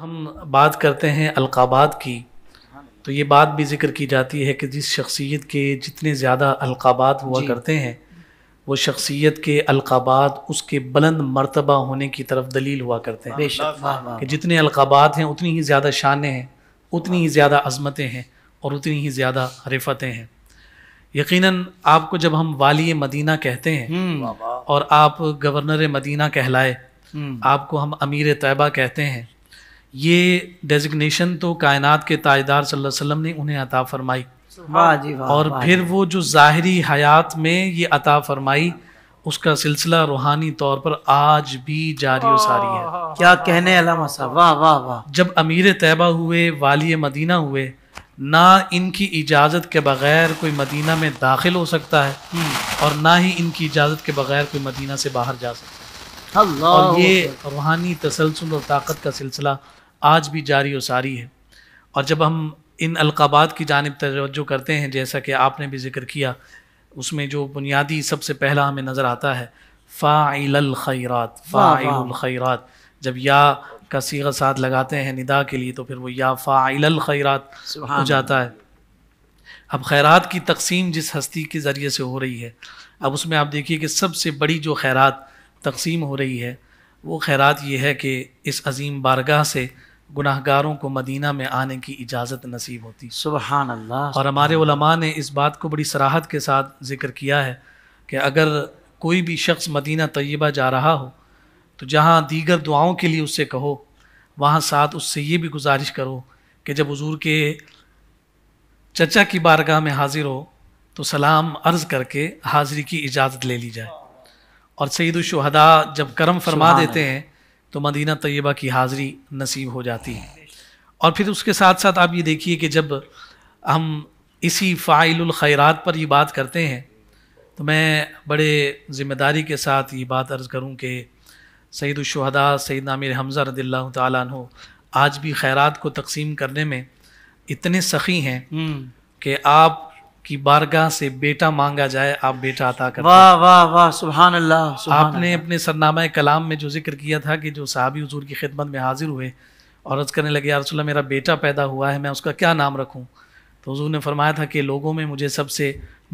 हम बात करते हैं अलकाबात की तो ये बात भी जिक्र की जाती है कि जिस शख्सियत के जितने ज़्यादा अलकाबात हुआ करते हैं वो शख्सियत के अलकाबात उसके बुलंद मरतबा होने की तरफ दलील हुआ करते हैं कि जितने अलकाबात हैं उतनी ही ज़्यादा शान हैं उतनी ही ज़्यादा अजमतें हैं और उतनी ही ज़्यादा रिफतें हैं यकीनन आपको जब हम वाली मदीना कहते हैं हम्म। और आप गवर्नर मदीना कहलाए हम्म। आपको हम अमीर तैयबा कहते हैं ये डेजिग्नेशन तो कायनात के ताजदार वसल्लम ने उन्हें अता फरमाई और फिर वो जो ज़ाहरी हयात में ये अता फरमाई उसका सिलसिला रूहानी तौर पर आज भी जारी व सारी है क्या कहने साहब वाह वाह वाह जब अमीर तैबा हुए वाली मदीना हुए ना इनकी इजाज़त के बग़ैर कोई मदीना में दाखिल हो सकता है हम्म। और ना ही इनकी इजाज़त के बग़ैर कोई मदीना से बाहर जा सकता है और ये रूहानी तसलसल और ताकत का सिलसिला आज भी जारी व सारी है और जब हम इन अलकाबात की जानब तवज्जो करते हैं जैसा कि आपने भी जिक्र किया उसमें जो बुनियादी सबसे पहला हमें नज़र आता है फ़ाइल खैरात फ़ाइल खैरात जब या का सीगा साथ लगाते हैं निदा के लिए तो फिर वो या फ़ाइल खैरात हो जाता है अब खैरात की तकसीम जिस हस्ती के ज़रिए से हो रही है अब उसमें आप देखिए कि सबसे बड़ी जो खैरात तकसीम हो रही है वो खैरात ये है कि इस अजीम बारगाह से गुनाहगारों को मदीना में आने की इजाज़त नसीब होती सुबह अल्लाह और हमारे उलमा ने इस बात को बड़ी सराहत के साथ जिक्र किया है कि अगर कोई भी शख्स मदीना तय्यबा जा रहा हो तो जहाँ दीगर दुआओं के लिए उससे कहो वहाँ साथ उससे ये भी गुजारिश करो कि जब हजूर के चचा की बारगाह में हाजिर हो तो सलाम अर्ज़ करके हाज़िरी की इजाज़त ले ली जाए और सईद शहदा जब करम फरमा देते हैं तो मदीना तय्यबा की हाज़री नसीब हो जाती है और फिर उसके साथ साथ आप ये देखिए कि जब हम इसी फ़ाइल ख़ैरात पर ये बात करते हैं तो मैं बड़े ज़िम्मेदारी के साथ ये बात अर्ज़ करूँ कि सैदुलशहदा सैद नामिर हमज़ा रदील तु आज भी खैरात को तकसीम करने में इतने सखी हैं हम्म। कि आप कि बारगाह से बेटा मांगा जाए आप बेटा अता करते वाह वाह वाह सुभान अल्लाह आपने अपने सरनामा कलाम में जो जिक्र किया था कि जो सहाबी हजूर की खिदमत में हाजिर हुए और अर्ज़ करने लगे यारसोल्ला मेरा बेटा पैदा हुआ है मैं उसका क्या नाम रखूँ तो हजूर ने फरमाया था कि लोगों में मुझे सबसे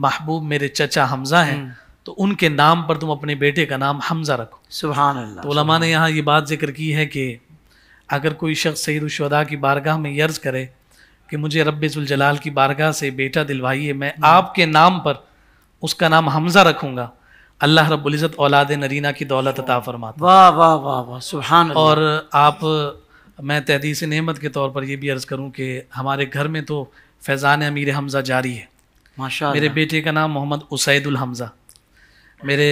महबूब मेरे चचा हमज़ा हैं हम्म। तो उनके नाम पर तुम अपने बेटे का नाम हमज़ा रखो सुबहान अल्लाह तो उलमा ने यहाँ ये बात जिक्र की है कि अगर कोई शख्स सैद शहदा की बारगाह में यर्ज़ करे कि मुझे रबाल जलाल की बारगाह से बेटा दिलवाइए मैं हम्म। आपके नाम पर उसका नाम हमजा रखूँगा अल्लाह रबुल्ज़त औलाद नरीना की दौलत अता फरमाता वाह वाह वाह वाह और आप मैं तहदीस नहमत के तौर पर यह भी अर्ज़ करूँ कि हमारे घर में तो फैज़ान अमीर हमज़ा जारी है माशा मेरे बेटे का नाम मोहम्मद उसैदुल हमज़ा मेरे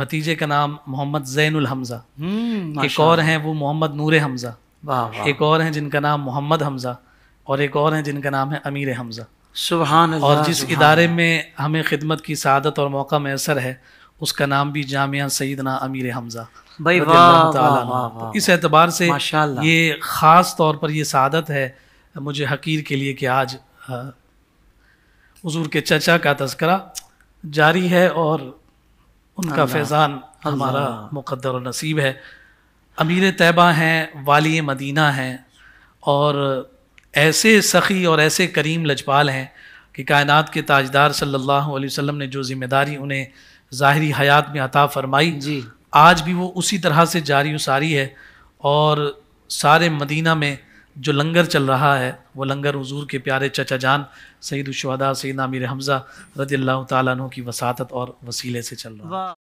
भतीजे का नाम मोहम्मद जैनुल हमज़ा हम्म, एक और हैं वो मोहम्मद नूर हमज़ा एक और हैं जिनका नाम मोहम्मद हमज़ा और एक और हैं जिनका नाम है अमीर हमज़ा सुबहान और जिस इदारे में हमें खिदमत की सदत और मौका मैसर है उसका नाम भी जामिया सईदना अमीर हमज़ा भाई इस एतबार से ये ख़ास तौर पर यह सदत है मुझे हकीर के लिए कि आज हजूर के चचा का तस्करा जारी है और उनका फैज़ान हमारा मुकदर और नसीब है अमीर तैबा हैं वाली मदीना हैं और ऐसे सखी और ऐसे करीम लजपाल हैं कि कायनात के ताजदार सल्लल्लाहु अलैहि वसल्लम ने जो जिम्मेदारी उन्हें ज़ाहरी हयात में अता फरमाई जी आज भी वो उसी तरह से जारी उसारी है और सारे मदीना में जो लंगर चल रहा है वो लंगर हजूर के प्यारे चचा जान सईदा सईद आमिर हमज़ा रदी अल्लाह तु की वसात और वसीले से चल रहा है